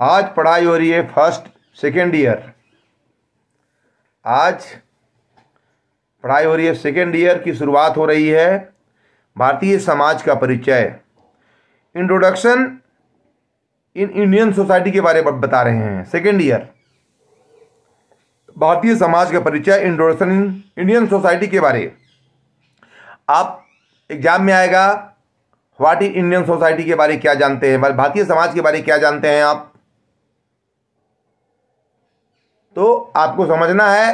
आज पढ़ाई हो रही है फर्स्ट सेकेंड ईयर आज पढ़ाई हो रही है सेकेंड ईयर की शुरुआत हो रही है भारतीय समाज का परिचय इंट्रोडक्शन इन इंडियन सोसाइटी के बारे में बता रहे हैं सेकेंड ईयर भारतीय समाज का परिचय इंट्रोडक्शन इन इंडियन सोसाइटी के बारे आप एग्जाम में आएगा व्हाट इज इंडियन सोसाइटी के बारे क्या जानते हैं भारतीय समाज के बारे क्या जानते हैं आप तो आपको समझना है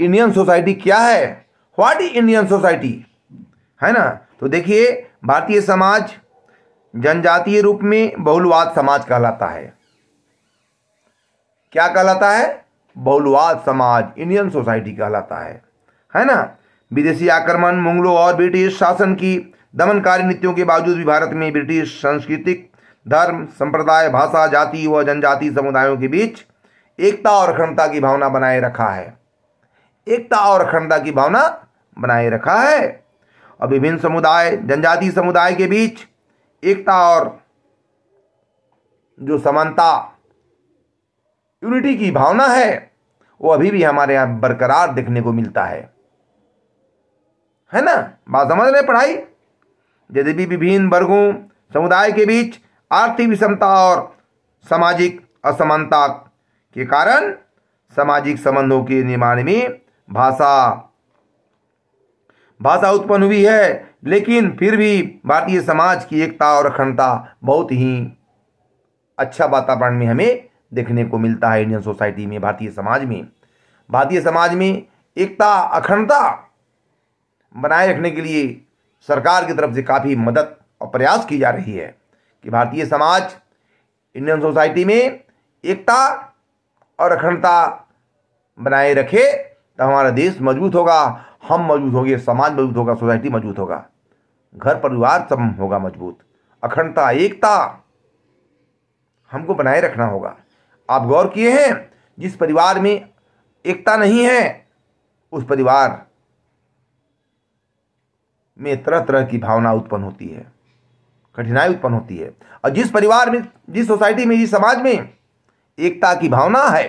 इंडियन सोसाइटी क्या है व्हाट इज इंडियन सोसाइटी है ना तो देखिए भारतीय समाज जनजातीय रूप में बहुलवाद समाज कहलाता है क्या कहलाता है बहुलवाद समाज इंडियन सोसाइटी कहलाता है है ना विदेशी आक्रमण मुगलों और ब्रिटिश शासन की दमनकारी नीतियों के बावजूद भी भारत में ब्रिटिश सांस्कृतिक धर्म संप्रदाय भाषा जाति व जनजाति समुदायों के बीच एकता और अखंडता की भावना बनाए रखा है एकता और अखंडता की भावना बनाए रखा है और विभिन्न समुदाय जनजाति समुदाय के बीच एकता और जो समानता यूनिटी की भावना है वो अभी भी हमारे यहाँ बरकरार देखने को मिलता है है ना बात समझ रहे पढ़ाई यदि भी विभिन्न वर्गों समुदाय के बीच आर्थिक विषमता और सामाजिक असमानता के कारण सामाजिक संबंधों के निर्माण में भाषा भाषा उत्पन्न हुई है लेकिन फिर भी भारतीय समाज की एकता और अखंडता बहुत ही अच्छा वातावरण में हमें देखने को मिलता है इंडियन सोसाइटी में भारतीय समाज में भारतीय समाज में एकता अखंडता बनाए रखने के लिए सरकार की तरफ से काफ़ी मदद और प्रयास की जा रही है कि भारतीय समाज इंडियन सोसाइटी में एकता और अखंडता बनाए रखे तो हमारा देश मजबूत होगा हम मजबूत होंगे समाज मजबूत होगा सोसाइटी मजबूत होगा घर परिवार सब होगा मजबूत अखंडता एकता हमको बनाए रखना होगा आप गौर किए हैं जिस परिवार में एकता नहीं है उस परिवार में तरह तरह की भावना उत्पन्न होती है कठिनाई उत्पन्न होती है और जिस परिवार में जिस सोसाइटी में जिस समाज में एकता की भावना है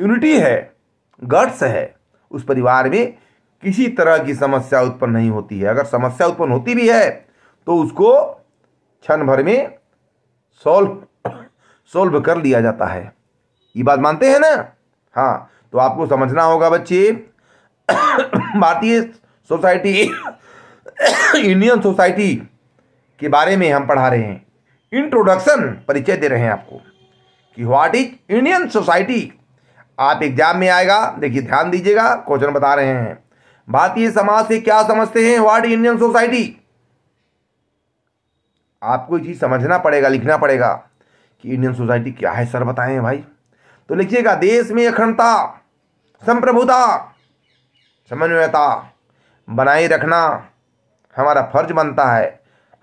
यूनिटी है गट्स है उस परिवार में किसी तरह की समस्या उत्पन्न नहीं होती है अगर समस्या उत्पन्न होती भी है तो उसको क्षण भर में सॉल्व सॉल्व कर लिया जाता है ये बात मानते हैं ना हाँ तो आपको समझना होगा बच्चे भारतीय सोसाइटी इंडियन सोसाइटी के बारे में हम पढ़ा रहे हैं इंट्रोडक्शन परिचय दे रहे हैं आपको कि व्हाट इज इंडियन सोसाइटी आप एग्जाम में आएगा देखिए ध्यान दीजिएगा क्वेश्चन बता रहे हैं भारतीय समाज से क्या समझते हैं व्हाट इंडियन सोसाइटी आपको चीज समझना पड़ेगा लिखना पड़ेगा कि इंडियन सोसाइटी क्या है सर बताएं भाई तो लिखिएगा देश में अखंडता संप्रभुता समन्वयता बनाए रखना हमारा फर्ज बनता है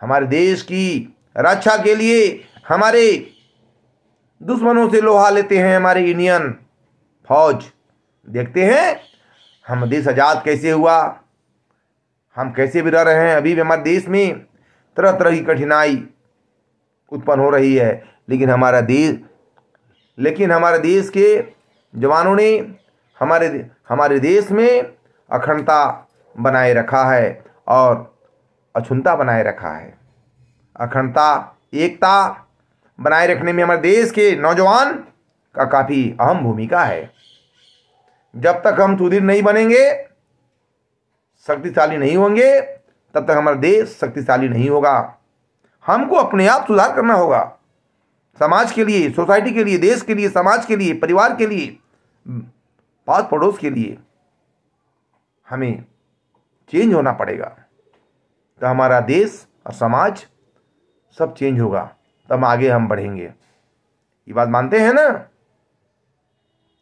हमारे देश की रक्षा के लिए हमारे दुश्मनों से लोहा लेते हैं हमारे इंडियन फौज देखते हैं हम देश आज़ाद कैसे हुआ हम कैसे भी रह रहे हैं अभी भी हमारे देश में तरह तरह की कठिनाई उत्पन्न हो रही है लेकिन हमारा देश लेकिन हमारे देश के जवानों ने हमारे हमारे देश में अखंडता बनाए रखा है और अछुनता बनाए रखा है अखंडता एकता बनाए रखने में हमारे देश के नौजवान का काफ़ी अहम भूमिका है जब तक हम सुदृढ़ नहीं बनेंगे शक्तिशाली नहीं होंगे तब तक हमारा देश शक्तिशाली नहीं होगा हमको अपने आप सुधार करना होगा समाज के लिए सोसाइटी के लिए देश के लिए समाज के लिए परिवार के लिए पास पड़ोस के लिए हमें चेंज होना पड़ेगा तो हमारा देश और समाज सब चेंज होगा तब आगे हम बढ़ेंगे ये बात मानते हैं ना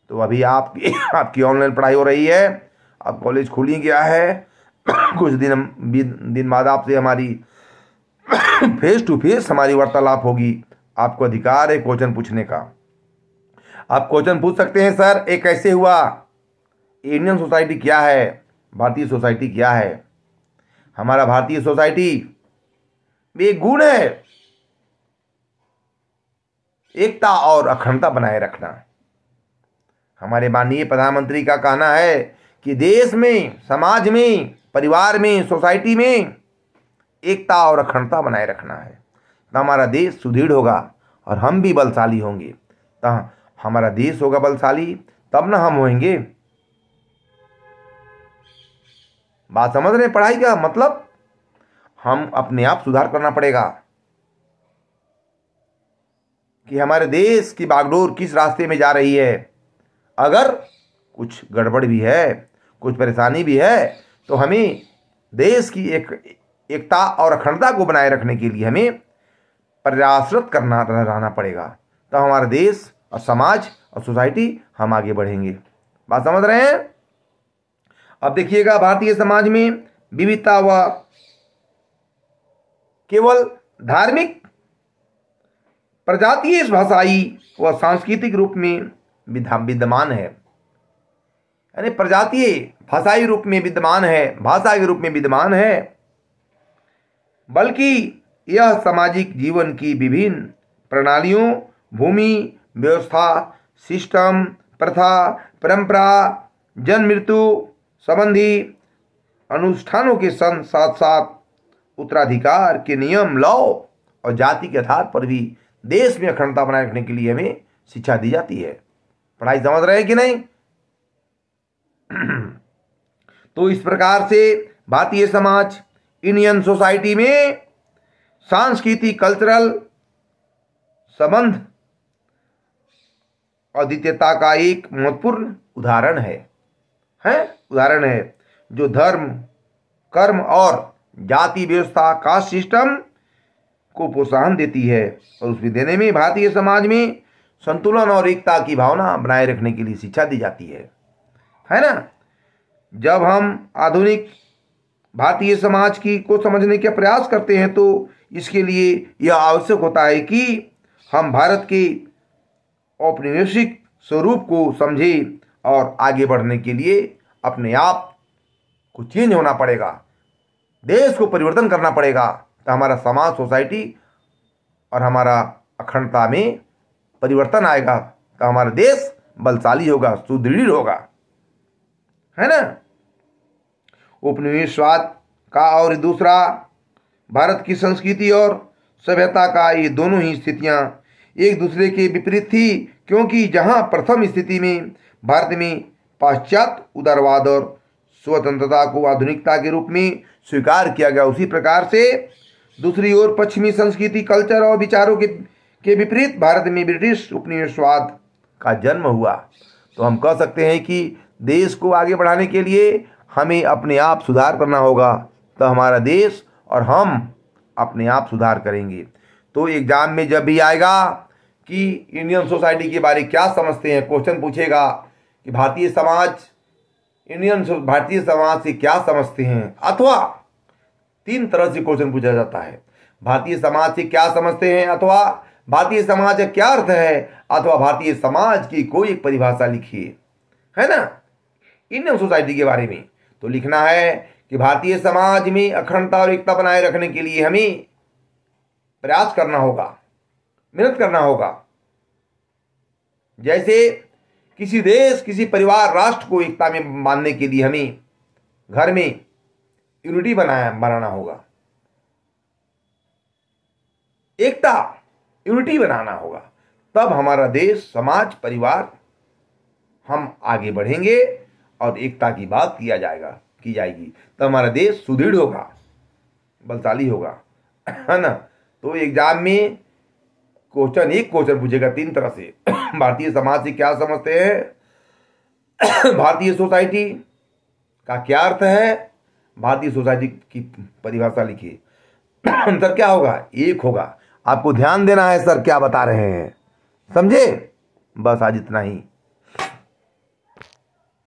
तो अभी आपकी आपकी ऑनलाइन पढ़ाई हो रही है अब कॉलेज खुल ही गया है कुछ दिन दिन बाद आपसे हमारी फेस टू फेस हमारी वार्तालाप होगी आपको अधिकार है क्वेश्चन पूछने का आप क्वेश्चन पूछ सकते हैं सर ये कैसे हुआ इंडियन सोसाइटी क्या है भारतीय सोसाइटी क्या है हमारा भारतीय सोसाइटी एक गुण है एकता और अखंडता बनाए रखना हमारे माननीय प्रधानमंत्री का कहना है कि देश में समाज में परिवार में सोसाइटी में एकता और अखंडता बनाए रखना है तो हमारा देश सुदृढ़ होगा और हम भी बलशाली होंगे तो हमारा देश होगा बलशाली तब ना हम होंगे बात समझ रहे पढ़ाई का मतलब हम अपने आप सुधार करना पड़ेगा कि हमारे देश की बागडोर किस रास्ते में जा रही है अगर कुछ गड़बड़ भी है कुछ परेशानी भी है तो हमें देश की एक एकता और अखंडता को बनाए रखने के लिए हमें प्रयासरत करना रहना पड़ेगा तो हमारा देश और समाज और सोसाइटी हम आगे बढ़ेंगे बात समझ रहे हैं अब देखिएगा भारतीय समाज में विविधता व केवल धार्मिक प्रजातीय इस भाषाई व सांस्कृतिक रूप में विद्यमान है यानी प्रजातीय भाषाई रूप में विद्यमान है भाषा के रूप में विद्यमान है बल्कि यह सामाजिक जीवन की विभिन्न प्रणालियों भूमि व्यवस्था सिस्टम प्रथा परंपरा जन्म मृत्यु संबंधी अनुष्ठानों के सन साथ साथ उत्तराधिकार के नियम लॉ और जाति के आधार पर भी देश में अखंडता बनाए रखने के लिए हमें शिक्षा दी जाती है पढ़ाई समझ रहे हैं कि नहीं तो इस प्रकार से भारतीय समाज इंडियन सोसाइटी में सांस्कृतिक कल्चरल संबंध अद्वितीयता का एक महत्वपूर्ण उदाहरण है है उदाहरण है जो धर्म कर्म और जाति व्यवस्था का सिस्टम को प्रोत्साहन देती है और उसमें देने में भारतीय समाज में संतुलन और एकता की भावना बनाए रखने के लिए शिक्षा दी जाती है है ना जब हम आधुनिक भारतीय समाज की को समझने के प्रयास करते हैं तो इसके लिए यह आवश्यक होता है कि हम भारत के औपनिवेशिक स्वरूप को समझें और आगे बढ़ने के लिए अपने आप को चेंज होना पड़ेगा देश को परिवर्तन करना पड़ेगा तो हमारा समाज सोसाइटी और हमारा अखंडता में परिवर्तन आएगा तो हमारा देश बलशाली होगा सुदृढ़ होगा है ना उपनिवेशवाद का और दूसरा भारत की संस्कृति और सभ्यता का ये दोनों ही स्थितियाँ एक दूसरे के विपरीत थी क्योंकि जहाँ प्रथम स्थिति में भारत में पाश्चात्य उदारवाद और स्वतंत्रता को आधुनिकता के रूप में स्वीकार किया गया उसी प्रकार से दूसरी ओर पश्चिमी संस्कृति कल्चर और विचारों के के विपरीत भारत में ब्रिटिश उपनिवेशवाद का जन्म हुआ तो हम कह सकते हैं कि देश को आगे बढ़ाने के लिए हमें अपने आप सुधार करना होगा तो हमारा देश और हम अपने आप सुधार करेंगे तो एग्ज़ाम में जब भी आएगा कि इंडियन सोसाइटी के बारे क्या समझते हैं क्वेश्चन पूछेगा कि भारतीय समाज इंडियन भारतीय समाज से क्या समझते हैं अथवा तीन तरह से क्वेश्चन पूछा जाता है भारतीय समाज से क्या समझते हैं अथवा भारतीय समाज का क्या अर्थ है अथवा भारतीय समाज की कोई परिभाषा लिखिए है ना इंडियन सोसाइटी के बारे में तो लिखना है कि भारतीय समाज में अखंडता और एकता बनाए रखने के लिए हमें प्रयास करना होगा मेहनत करना होगा जैसे किसी देश किसी परिवार राष्ट्र को एकता में बांधने के लिए हमें घर में यूनिटी बनाया बनाना होगा एकता यूनिटी बनाना होगा तब हमारा देश समाज परिवार हम आगे बढ़ेंगे और एकता की बात किया जाएगा की जाएगी तब हमारा देश सुदृढ़ होगा बलशाली होगा है ना तो एग्जाम में क्वेश्चन एक क्वेश्चन पूछेगा तीन तरह से भारतीय समाज से क्या समझते हैं भारतीय सोसाइटी का क्या अर्थ है भारतीय सोसाइटी की परिभाषा लिखिए अंतर क्या होगा एक होगा आपको ध्यान देना है सर क्या बता रहे हैं समझे बस आज इतना ही